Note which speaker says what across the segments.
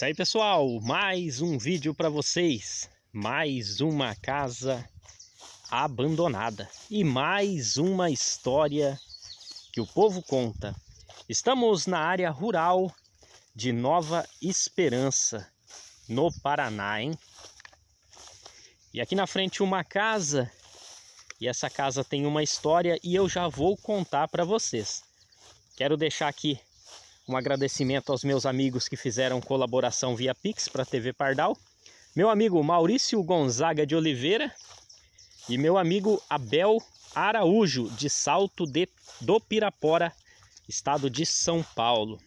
Speaker 1: Isso aí pessoal, mais um vídeo para vocês, mais uma casa abandonada e mais uma história que o povo conta. Estamos na área rural de Nova Esperança, no Paraná, hein? E aqui na frente uma casa, e essa casa tem uma história e eu já vou contar para vocês. Quero deixar aqui um agradecimento aos meus amigos que fizeram colaboração via Pix para a TV Pardal. Meu amigo Maurício Gonzaga de Oliveira e meu amigo Abel Araújo de Salto de, do Pirapora, estado de São Paulo.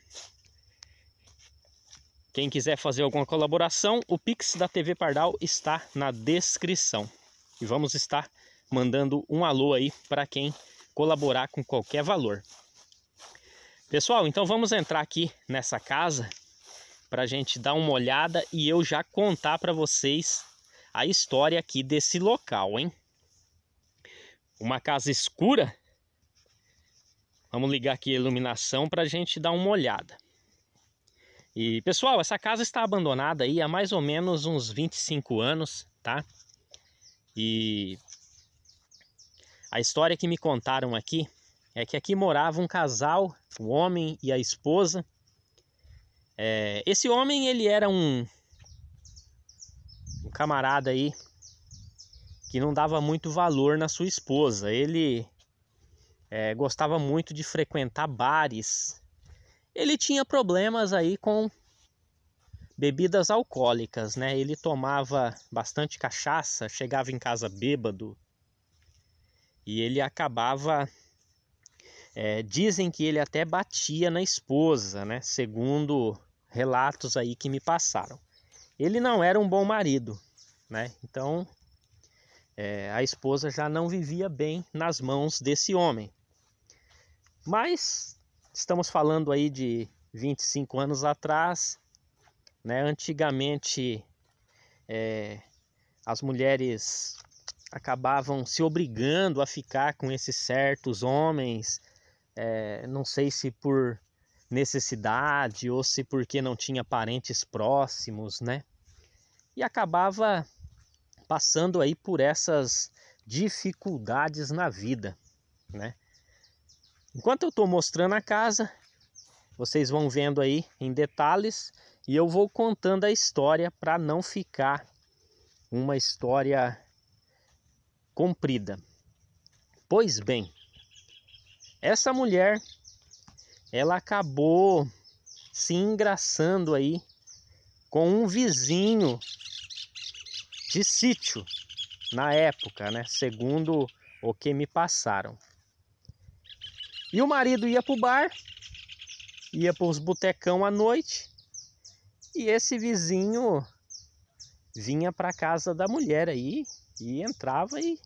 Speaker 1: Quem quiser fazer alguma colaboração, o Pix da TV Pardal está na descrição. E vamos estar mandando um alô aí para quem colaborar com qualquer valor. Pessoal, então vamos entrar aqui nessa casa para a gente dar uma olhada e eu já contar para vocês a história aqui desse local, hein? Uma casa escura. Vamos ligar aqui a iluminação para a gente dar uma olhada. E pessoal, essa casa está abandonada aí há mais ou menos uns 25 anos, tá? E a história que me contaram aqui é que aqui morava um casal, o homem e a esposa. É, esse homem ele era um, um camarada aí que não dava muito valor na sua esposa. Ele é, gostava muito de frequentar bares. Ele tinha problemas aí com bebidas alcoólicas, né? Ele tomava bastante cachaça, chegava em casa bêbado e ele acabava é, dizem que ele até batia na esposa, né? Segundo relatos aí que me passaram. Ele não era um bom marido, né? Então é, a esposa já não vivia bem nas mãos desse homem. Mas estamos falando aí de 25 anos atrás, né? Antigamente é, as mulheres acabavam se obrigando a ficar com esses certos homens é, não sei se por necessidade ou se porque não tinha parentes próximos, né? E acabava passando aí por essas dificuldades na vida, né? Enquanto eu estou mostrando a casa, vocês vão vendo aí em detalhes e eu vou contando a história para não ficar uma história comprida. Pois bem, essa mulher, ela acabou se engraçando aí com um vizinho de sítio na época, né? Segundo o que me passaram. E o marido ia pro bar, ia para os botecão à noite, e esse vizinho vinha para casa da mulher aí e entrava e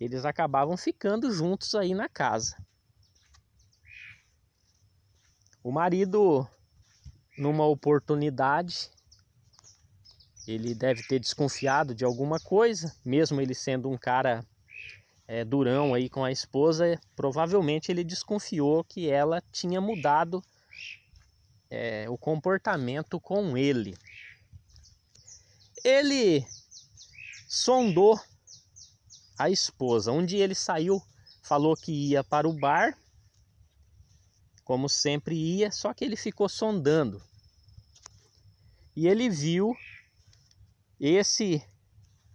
Speaker 1: eles acabavam ficando juntos aí na casa. O marido, numa oportunidade, ele deve ter desconfiado de alguma coisa, mesmo ele sendo um cara é, durão aí com a esposa, provavelmente ele desconfiou que ela tinha mudado é, o comportamento com ele. Ele sondou a esposa. Um dia ele saiu, falou que ia para o bar como sempre ia, só que ele ficou sondando. E ele viu esse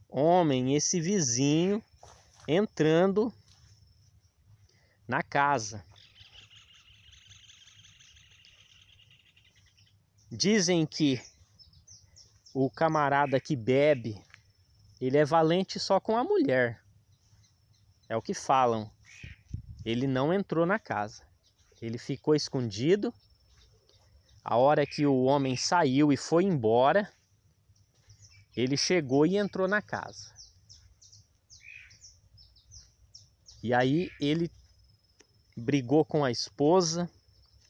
Speaker 1: homem, esse vizinho, entrando na casa. Dizem que o camarada que bebe, ele é valente só com a mulher. É o que falam. Ele não entrou na casa ele ficou escondido. A hora que o homem saiu e foi embora, ele chegou e entrou na casa. E aí ele brigou com a esposa,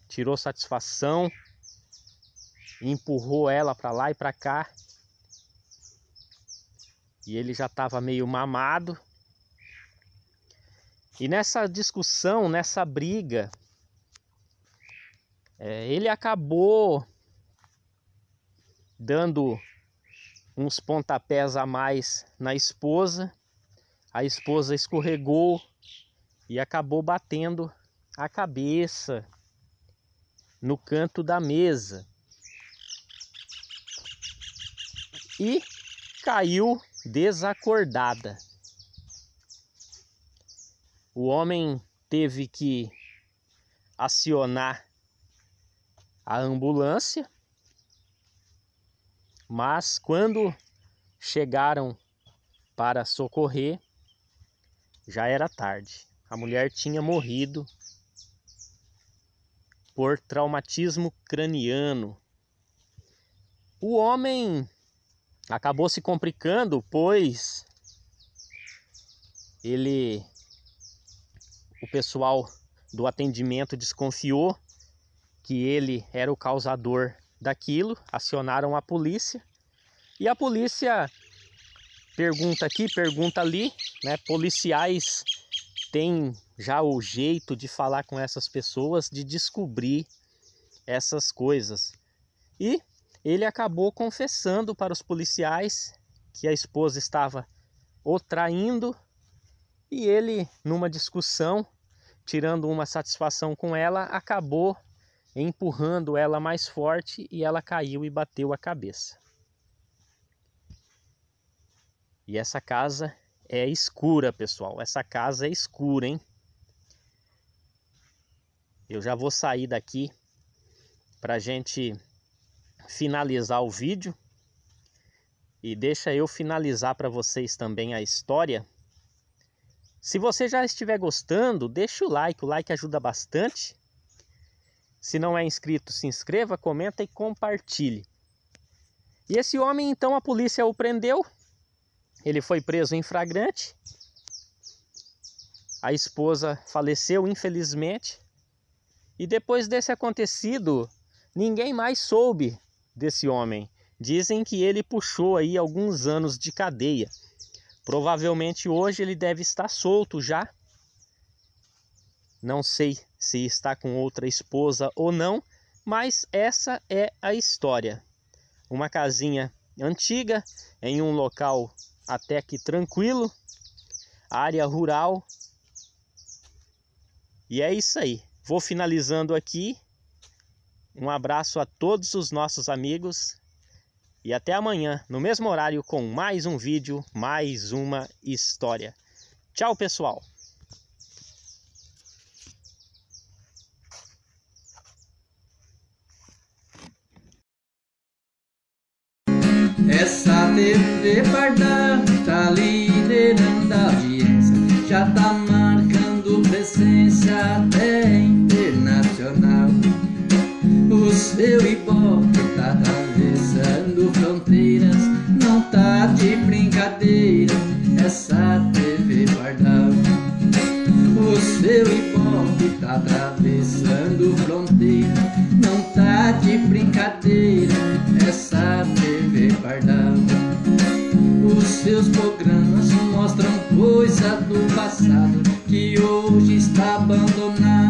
Speaker 1: tirou satisfação, empurrou ela para lá e para cá. E ele já estava meio mamado. E nessa discussão, nessa briga, é, ele acabou dando uns pontapés a mais na esposa. A esposa escorregou e acabou batendo a cabeça no canto da mesa. E caiu desacordada. O homem teve que acionar a ambulância, mas quando chegaram para socorrer, já era tarde. A mulher tinha morrido por traumatismo craniano. O homem acabou se complicando, pois ele o pessoal do atendimento desconfiou que ele era o causador daquilo, acionaram a polícia e a polícia pergunta aqui, pergunta ali, né? Policiais têm já o jeito de falar com essas pessoas, de descobrir essas coisas. E ele acabou confessando para os policiais que a esposa estava o traindo e ele, numa discussão, tirando uma satisfação com ela, acabou empurrando ela mais forte e ela caiu e bateu a cabeça. E essa casa é escura, pessoal. Essa casa é escura, hein? Eu já vou sair daqui para gente finalizar o vídeo. E deixa eu finalizar para vocês também a história. Se você já estiver gostando, deixa o like. O like ajuda bastante. Se não é inscrito, se inscreva, comenta e compartilhe. E esse homem, então, a polícia o prendeu. Ele foi preso em flagrante. A esposa faleceu, infelizmente. E depois desse acontecido, ninguém mais soube desse homem. Dizem que ele puxou aí alguns anos de cadeia. Provavelmente hoje ele deve estar solto já, não sei se está com outra esposa ou não, mas essa é a história. Uma casinha antiga, em um local até que tranquilo, área rural. E é isso aí. Vou finalizando aqui. Um abraço a todos os nossos amigos e até amanhã, no mesmo horário, com mais um vídeo, mais uma história. Tchau, pessoal! deve guardar Tá liderando a audiência Já tá marcando presença até internacional O seu hipócrita tá atravessando fronteiras Não tá de brincadeira Essa passado que hoje está abandonado.